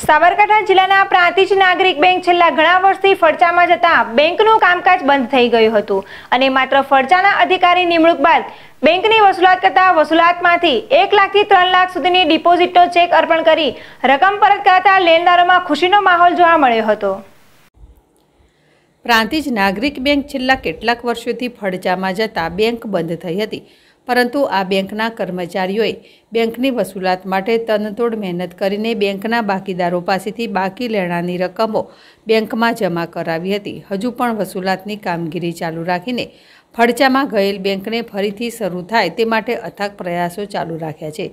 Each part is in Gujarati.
સાબરકાંઠા જિલ્લાના પ્રાંતિજ નાગરિક બેંક છેલ્લા ઘણા વર્ષથી ફડચામાં જતા બેંકનું કામકાજ બંધ થઈ ગયું હતું અને માત્ર ફડચાના અધિકારી નિમણૂક બાદ બેંકની વસૂલાત કરતા વસૂલાતમાંથી એક લાખથી ત્રણ લાખ સુધીની ડિપોઝિટનો ચેક અર્પણ કરી રકમ પરત કરાતા લેણદારોમાં ખુશીનો માહોલ જોવા મળ્યો હતો પ્રાંતિજ નાગરિક બેંક છેલ્લા કેટલાક વર્ષોથી ફડચામાં જતા બેંક બંધ થઈ હતી પરંતુ આ બેંકના કર્મચારીઓએ બેંકની વસૂલાત માટે તનતોડ મહેનત કરીને બેંકના બાકીદારો પાસેથી બાકી લેણાની રકમો બેંકમાં જમા કરાવી હતી હજુ પણ વસૂલાતની કામગીરી ચાલુ રાખીને ફડચામાં ગયેલ બેંકને ફરીથી શરૂ થાય તે માટે અથાક પ્રયાસો ચાલુ રાખ્યા છે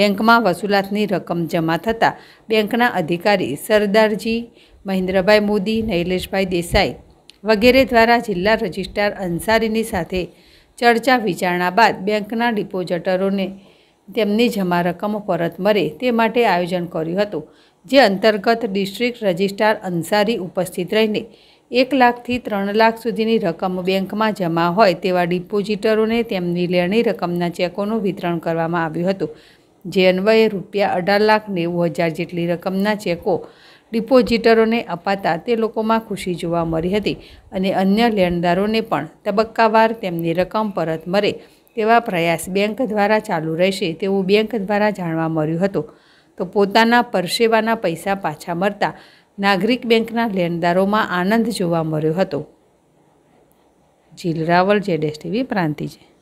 બેંકમાં વસૂલાતની રકમ જમા થતાં બેંકના અધિકારી સરદારજી મહેન્દ્રભાઈ મોદી નૈલેશભાઈ દેસાઈ વગેરે દ્વારા જિલ્લા રજિસ્ટ્રાર અંસારીની સાથે ચર્ચા વિચારણા બાદ બેંકના ડિપોઝિટરોને તેમની જમા રકમ પરત મળે તે માટે આયોજન કર્યું હતું જે અંતર્ગત ડિસ્ટ્રિક્ટ રજિસ્ટ્રાર અંસારી ઉપસ્થિત રહીને એક લાખથી ત્રણ લાખ સુધીની રકમ બેંકમાં જમા હોય તેવા ડિપોઝિટરોને તેમની લેણી રકમના ચેકોનું વિતરણ કરવામાં આવ્યું હતું જે અન્વયે રૂપિયા અઢાર લાખ નેવું હજાર જેટલી રકમના ચેકો ડિપોઝિટરોને અપાતા તે લોકોમાં ખુશી જોવા મળી હતી અને અન્ય લેણદારોને પણ તબક્કાવાર તેમની રકમ પરત મળે તેવા પ્રયાસ બેંક દ્વારા ચાલુ રહેશે તેવું બેંક દ્વારા જાણવા મળ્યું હતું તો પોતાના પરસેવાના પૈસા પાછા મળતા નાગરિક બેંકના લેણદારોમાં આનંદ જોવા મળ્યો હતો જીલ રાવલ જેડેસ ટીવી પ્રાંતિજી